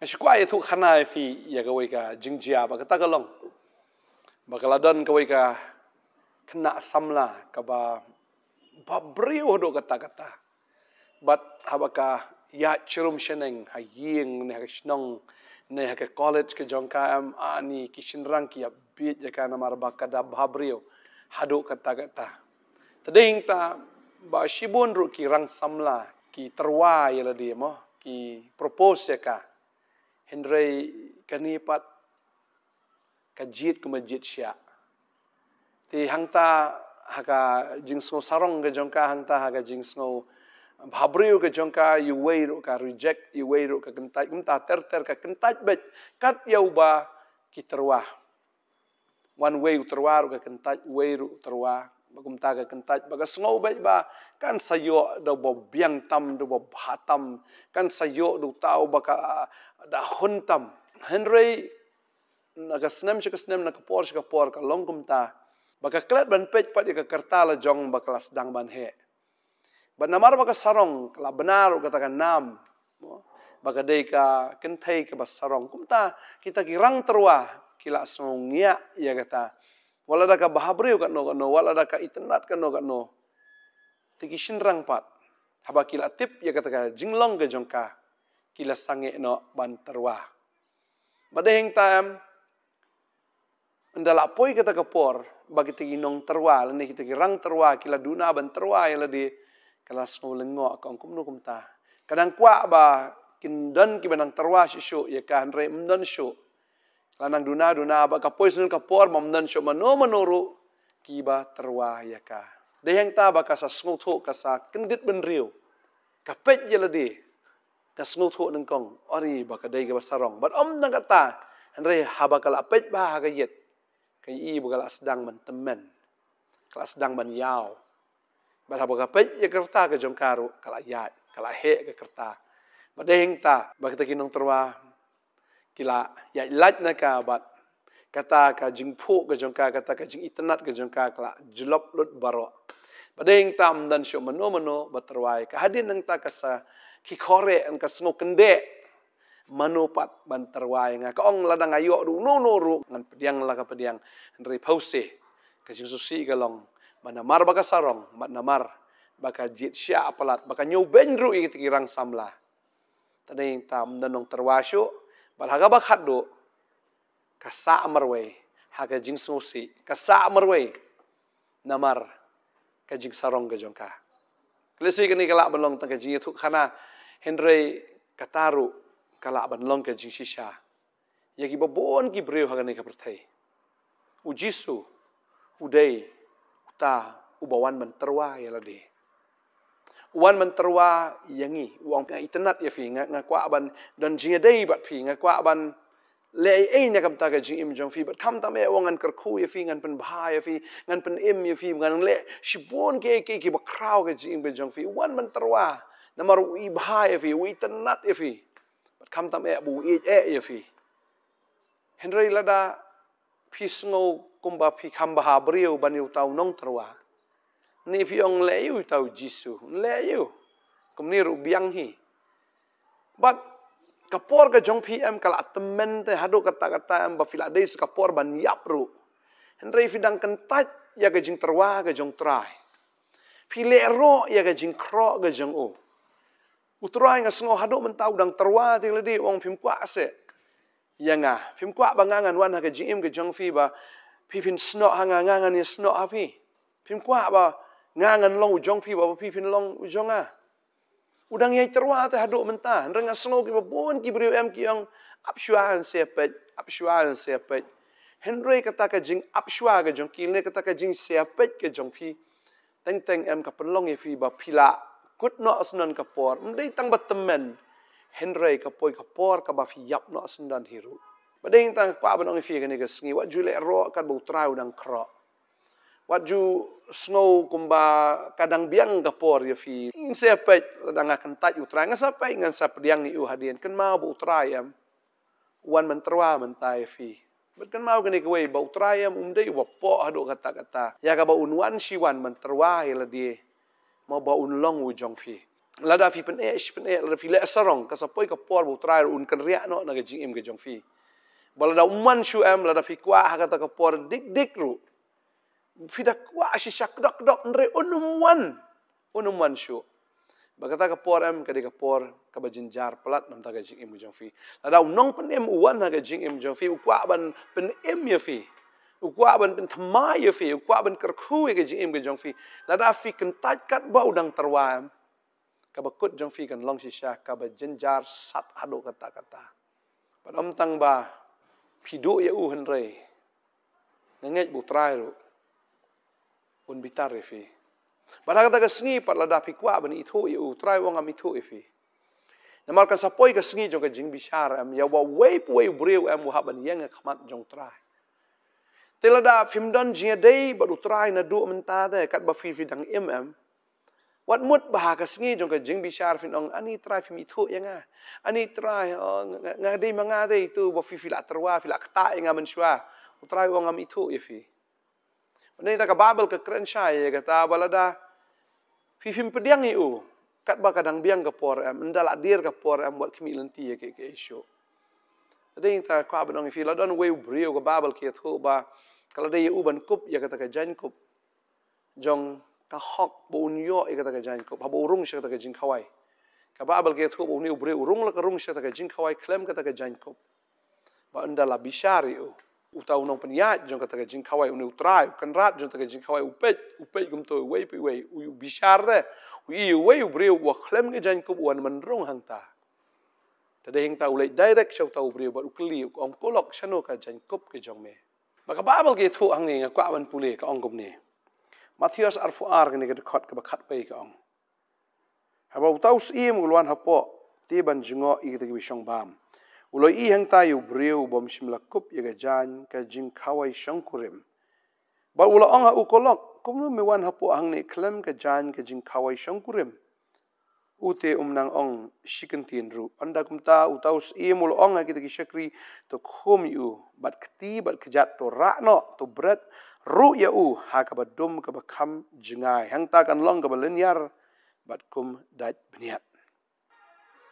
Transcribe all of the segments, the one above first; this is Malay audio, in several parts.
Mas si kuai itu kena efi ya kau ika jingjia baga tagalong. Baga ladan kau ika kena samla kaba babrio do kata kata. Bat habaka ya cerum seneng ha yeng ne ha snong ne ha college ke jongka am ani kishin rang ki abit ya kana mar baka da babrio ha hado kata kata. Tading ta ba shibun ru ki rang samla ki terwa ya la dia mo ki propose ya ka. Henry kini pat kajit ke masjid sia. Ti hang ta haga jingsu sarong ke jongka hang ta haga jingsu Bhabriu ke jongka yuweiru ka reject yuweiru ka kentai unta um ter ter ka kentai bet kat yauba ki terwah. One way terwaru ke kentai weiru terwah. Bagum taga kentaj baga sungau baik ba kan sayo do bo biang tam do bo hatam kan sayo do tau baka da huntam henry naga snem chika snem naga por chika por ka longkum ta baka klat ban pej pat ka kertala jong baka las dang ban he ban namar baka sarong la benar katakan nam baka dei ka kentai ka bas sarong kum ta kita kirang terua kila sungia ya, ya kata wala daga bahabriu kan no no wala daga itenat kan no kan no tiki shinrang pat haba kila tip ya kata ka jinglong ke jongka ila sange no ban terwa. Pada yang tam, anda lapoi kata kapor, bagi kita inong terwa, lani kita kirang terwa, kila duna ban terwa, ila di, kala sengu lengok, kong kumnu kumta. Kadang kuak ba, kindon kibanang terwa si ya ka, andre mendon syuk. Lanang duna, duna, ba kapoi sunil kapor mndan mendon syuk, manu menuru, kiba terwa, ya ka. Dah yang ta, ba kasa sengutuk, kasa kendit benriu, kapet je ladih, กสงูทุนึงกองอรีบกดกบสรองบัดอมนังกตาฮันเรฮาบกะลาเป็ดบาฮากะเย็ดกะอีบกะลาสดังมันตะแมนกลาสดังมันยาวบัดฮาบกะเป็ดยะกรตากะจงคารุกะลายาดกะลาเฮกะกรตาบัดเฮงตาบัดตะกินงตรวากิลายะลัดนะกะบัดกะตากะจิงพูกะจงคากะตากะจิงอิตนัดกะจงคากะลาจลบลุดบารอบัดเฮงตามดันชุมนโนมโนบัดตรวายกะฮาดินนังตากะสา ki kore an ka sno kende manopat banterwai nga ka ong ladang ayo ru no no ru ngan pediang la ka pediang ri pause ka jisu si galong mana mar baka sarong mana mar baka jit sya apalat baka nyu benru i kirang samla tadi yang tam danong terwasyo bal haga bak haddo ka sa amarwai haga jing sosi ka sa amarwai namar ka jing sarong ga jongka ลซีกันนี่กะละบันลองตังกะจีทุกขนาเฮนเรย์กะตารุกะละบันลองกะจิงชิชายากิบบอนกิบริวฮะกันนี่กะประเทศอุจิสุอุเดย์อุตาอุบวันมันตรวายละเดอุวันมันตรวายังงี้วองอิตนัดยาฟีงะงะกว่าบันดันจีเดย์บัดพีงะกว่าบัน le ai ai nakam ta ka e ji im jong fi but kam ta me wangan kar khu ye fi ngan pen bha ye fi ngan pen im ye fi ngan le shi bon ke ke ke ba krau ka ji im ben jong fi wan man tarwa na mar wi bha ye fi wi tan nat ye fi but kam ta me bu e e ye fi henry lada phi sngo kum ba phi kham ba briu ban yu tau nong tarwa ni phi ong le yu tau jisu le yu kum ni ru biang hi but kapor ke jong PM kala temen teh hadu kata kata em ba fila dei kapor ban yap ru hendrei fidang kentat ya ke jing terwa ke jong trai file ro ya ke jing kro ke jong u utrua nga sngo hadu mentau dang terwa ti ledi wong pimkwa ase ya nga pimkwa bangangan wan ha ke jing im ke jong fi ba pipin sno hanga nganga ni sno api pimkwa ba ngangan long jong fi ba pipin long jong a udang yang cerwah tak haduk mentah. Rengah sengau kita pun kipa riwayam ki yang apsuan siapet, apsuan siapet. Henry kata ke jing apsua ke jong ki, kata ke jing siapet ke jong pi. Teng-teng em ka penlong ya fi ba pila, kut no asunan kapor. por. Mdei tang batemen, Henry kapoi kapor ka fi yap no asunan hiru. Badai yang tang kwa abanong fi ke nega sengi, wak julek roh kat bau terai udang kerok. Waju snow kumba kadang biang gapor ya fi. In se pe dang akan tat utra ngasa pe ngan sa pediang iu hadian ken mau bu utra ya. Wan mentrua mentai fi. Bet ken mau kene kwe bu utra ya umde iwa po hado kata-kata. Ya ka ba unwan si wan mentrua ya di. Mau ba unlong wujong fi. Lada fi pen eh pen eh lada fi le sarong ka sapoi ka por bu utra un ken ria no na ga jing im ga jong fi. Bala da umman shu em lada fi kwa ha kata ka por dik dik ru. Fida kuwa asisha dok kedok nere onum oh, wan onum oh, wan shu. Bagata ka por em kadi ka por ka bajinjar pelat nam ta gajing im jong fi. Ada unong pen em wan ha gajing im jong fi u kuwa ban pen em ye ya, fi. U kuwa ban pen tama ye ya, fi u kuwa ban ker ya, kuwe gajing im jong fi. Ada fi ken taj kat ba udang terwa em. Ka ba kut jong kan long sisha ka bajinjar sat hado kata kata. Pada om tang ba pido ye u hen rei. Nengej bu trai ruk un bitar ifi barang kata kesengi par ladah pi kuat ben itu iu try wong am itu ifi namal kan sapoi kesengi jong jing bisar am ya wa wei pui breu am wa ben yang kamat jong try Tilada fimdon jia e dei baru try na du menta de kat ba fifi dang mm wat mut ba ka sngi jong ka jing bichar fin ong ani try fim itu yang a ani try oh, ngadi manga itu ba fifi la terwa fi la kta yang a men wong am itu ifi. Ini tak kabel ke kerencai ya kata abal ada fifim pediang itu kat ba kadang biang ke por em ndalak dir ke por em buat kimi lenti ya ke ke isu. Ada yang tak kau abang ifi lah don way brio ke babel ke itu ba kalau ada dia uban kup ya kata ke jan kup jong ka hok bo unyo ya kata ke jan kup habo urung sya kata ke kawai. Ka babel ke itu uni ubre urung la ke rung sya kata ke kawai klem kata ke jan kup ba ndalak bisari u u tau nong penia jong kata gajing kawai uni utrai kan rat jong kata gajing kawai upet upet gum tu wei pi wei u yu bishar de u yu wei u bre u wa klem ge jang kub wan menrong hang ta tade hing ta u direct shau tau bre ba u kli u om kolok shano ka jang kub ke jong me ba ka babel ge thu hang ni ga kwa wan pule ka ong gum ni matthias arfu ar ge ne ge khat ka ba khat pai ka ong ha ba u tau s im gulwan ha po ti ban jingo i ge ge bi shong bam Uloi i heng tai ubriu bom shim la kup i ga jan ka jin kawai shankurim. Ba ula ong ha ukolok, kum nu mi wan hapu ahang ni klem ka jan ka jin kawai shankurim. Ute umnang ong shikin tiin ru. Anda kum ta utaus i mul ong ha kita kishakri to kum yu bat kti bat kejat to rakno to bret ru ya u ha ka ba dum ka ba kam jingai. Heng ta kan long ka ba linyar bat kum dat beniat.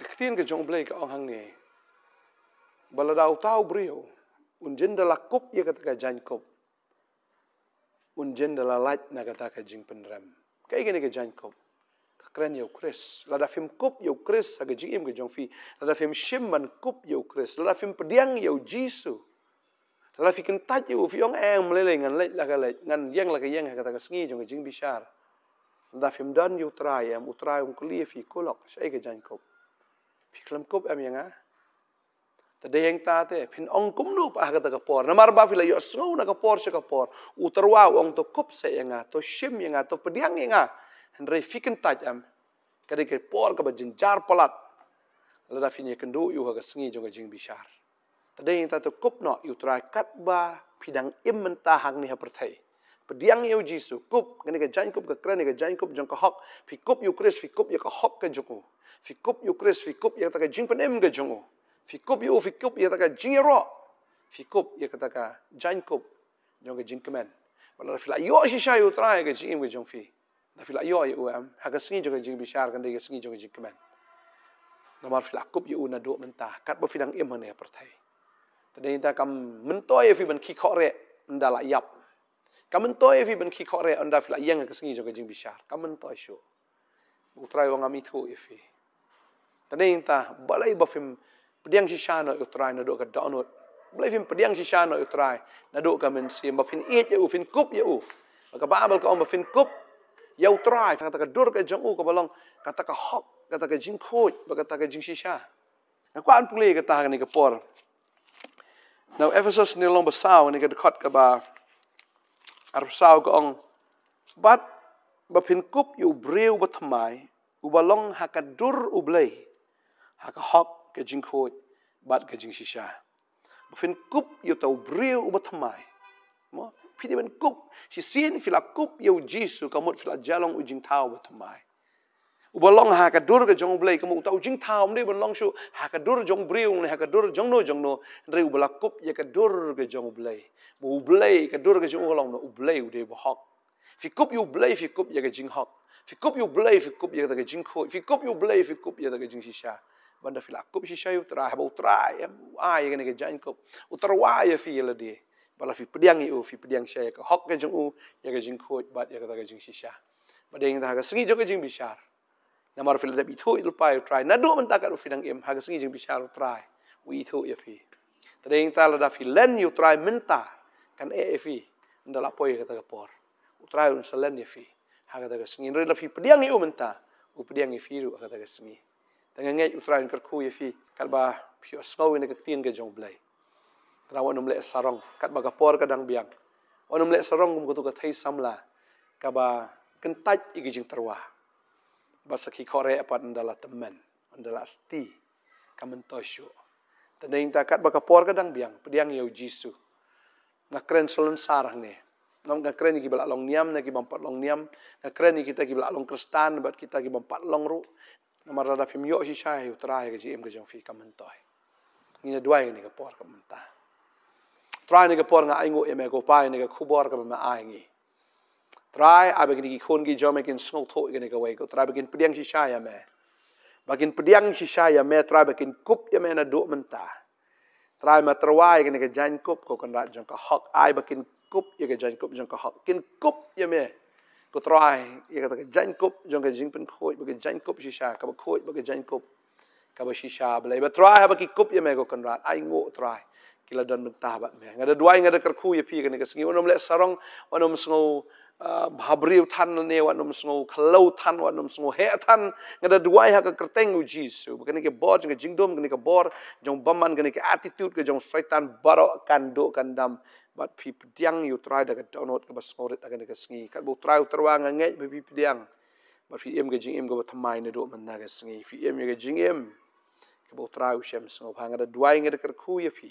Kekhtiin ke jong blei ka ong hang ni Bala dau tau brio. Un jen dala kup ye kata ka jan kup. Un jen dala lait na kata ka jing pendram. Ka ikan ka jan kup. Ka kren yo kris. La da fim kup yo kris sa ka jing im ka jong fi. La da fim shim man kup yo kris. La da fim pediang yo jisu. La fi kentat yo fi yong eng melele ngan lait la ka lait. Ngan yang la ka yang ka kata ka sengi jong ka jing bishar. La da fim dan yo trai em. Utrai um kuliye fi kolok, Sa ikan jan kup. Fi klem kup am yang ah. Tadi yang ta pin phin ong kum nu pa ka ta por na mar ba phi yo sngo na ka por sha ka por u wa ong to kup se nga to shim nga to pediang nga hen fikin ta jam ka ri por ka ba jin jar palat la da phin ye kendu yu ha ka sngi jo ka jing bishar Tadi yang ta to kup no yu tra kat ba phidang im men hang ni ha per pediang yo jisu kup ka ni ka jain kup ka kra ni ka jain kup jong ka hok phi kup yu kris phi kup ye ka hok ka jo ko phi kup yu kris phi kup ye ta ka jing pen im ka jong ko Fikup yu, fikup, ia katakan jing erok. Fikup, ia katakan jain kup. Jom ke jing kemen. Malah filak yu, isya yu, terang, ia ke jing ke jong fi. Dah filak yu, ia ya, um. Haga sengi jong ke jing bishar, kan dia sengi ya, ya, jong ke jing kemen. Nomor filak kup, ia una duk mentah. Kat berfidang iman, ia pertai. Tadi kita akan mentoy fi ban kikok rek, mendalak yap. Kamu mentoy fi ban kikok rek, anda filak yang ke sengi jong ke jing bishar. Kamu mentoy syuk. Utrai wang amitku, ia fi. Tadi kita balai bafim, pediang si sya no try na do ka download bla pediang si sya no try na do ka men si ma fin ya u fin kup ya u maka babel ka ma fin kup ya u try. kata ka dur ka jong u ka balong kata ka hok kata ka jing khoj ba kata ka jing si sya na ko an pulei ka ta ni ka por now ephesus ni long ba sao ni ka kot ka ba ar sao ka ong but ba fin kup yu breu ba thmai u ba long ha ka dur u blei ha ka hok กจิงโคดบัดกจิงชิชาบุฟินกุบอยู่ตาเบริวอุบัติมายมั้พี่เด็กเป็นกุบชิซีนฟิลากุบอยู่จีสุกมุดฟิลาจัลองอุจิงเท้าอุบัติมายอุบลองหากระดูรกจงเบลกมุตาอุจิงเท้ามันได้บนลองชูหากระดูรจงเบริวในหากระดูรจงโนจงโนเรียอุบลากุบยากระดูรกจงเบลบูเบลกระดูรกจงอุบลองโนอุเบลอุดีบฮอกฟิกุบอยู่เบลฟิกุบยากระจิงฮอกฟิกุบอยู่เบลฟิกุบยากระจิงโคฟิกุบอยู่เบลฟิกุบยากระจิงชิชา banda fil akub si syai utra ha utra ya ai ah, ya, kena ke jan kub utra ya fi la dia, bala fi pediang iu fi pediang syai ke hok ke u ya ke jing bat ya kata ke jing sisha bade ing ha ke sengi jo ke jing bisar na mar fil da bitu il pai utra na do menta ka fi dang im ha ke sengi jing bisar utra wi ya fi tade yang ta la da fi len yu try menta kan e e fi ndala poi kata kepor, por utra un ya fi ha kata segi, sengi ro la fi pediang iu menta u pediang i fi ru kata ke sengi Tengah ngaji ngej utrain kar ku yefi ya, kal ba pyo sngawi na kaktin ga jong blai tra wa num sarong kat ba por ga dang biang onum le sarong gum gutu ga thai samla ka kentaj igi jing tarwa ba sakhi korea, apa ndala teman, ndala sti kamen tosyo tenain ta kat ba ga por ga dang biang pediang yau jisu na kren solon sarang nih, nom ga kren ki bala long niam na kita bampat long niam ga kren ki ta ki long kristan bat kita ki bampat long ru นมาระดับพิมโยชิชายอยู่ตรายกัจีเอ็มกับจงฟีกับมันต่อยนี่จะด้วยนี่ก็ปอร์กับมันตาตรายนี่ก็ปอร์งาไองูเอเมกอโกไปนี่ก็คูบอร์กับมันไองี้ตรายอาเบกินกี่คนกิ่จอมกินสโนทุกันนี่ก็ไว้ก็ตรายเบกินเปียงชิชายแมบกินเปียงชิชายแม่ตรายเบกินคุบยแม่น่ะดุมันตาตรายมาตรวายกันนี่ก็จันคุบก็คนรักจงก็ฮักไอ้บากินคุบยังก็จันคุบจงก็ฮักกินคุบยังแม่ ko try ye kata ke jankup jong ke jingpen khoi ba ke jankup shisha ka ba khoi ba ke jankup ka ba shisha ba lai ba try ha ba ki kup ye me ko konrad ai ngo try ki la don nuk ta ba me ngada dwai ngada ker khu ye pi ke ne ke singi wonom le sarong wonom sngo bhabri uthan ne wonom sngo khlo uthan wonom sngo he uthan ngada dwai ha ka kerteng u jisu ba ke ne ke bor jong ke jingdom ke ne ke bor jong baman ke ne ke attitude ke jong setan baro kando kandam bat pi pediang yu trai da donot ka basorit da ka sngi ka bu trai utrawa nga nge bi pediang bat pi em ga jing em ga batmai ne do man na ga sngi fi em ga jing em ka try trai shem so ba nga da dwai nga da ka ku ye pi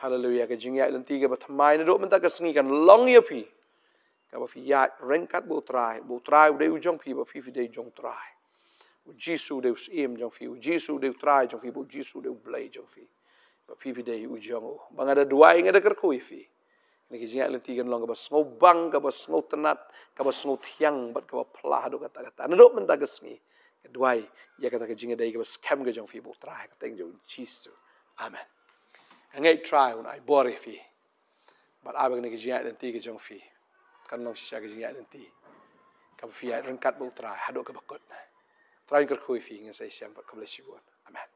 hallelujah ga jing ya lan ti ga batmai ne do man da ka sngi kan long ye pi ka ba fi ya reng kat try. trai try trai de u jong pi ba fi fi de jong trai u jisu de us em jong fi u jisu de u trai jong fi bu jisu de u blai jong fi ba fi de u jong bangada dua ingada kerku ifi. fi lagi jingat lenti kan long kaba sengau bang, kaba sengau tenat, kaba sengau tiang, buat kaba pelah aduk kata-kata. Nadok mentah ke sengi. Kedua'i, ia kata ke jingat dahi kaba skam ke jang fibu. Terakhir, kata yang jauh jisu. Amen. Angai try un ai bore fi. abang ni ke jingat lenti ke jang Kan long sisa ke jingat lenti. Kaba fi ayat rengkat bau terakhir, aduk kaba kut. Terakhir kerkui fi, ingin saya siam, bat kaba lesi buat. Amen.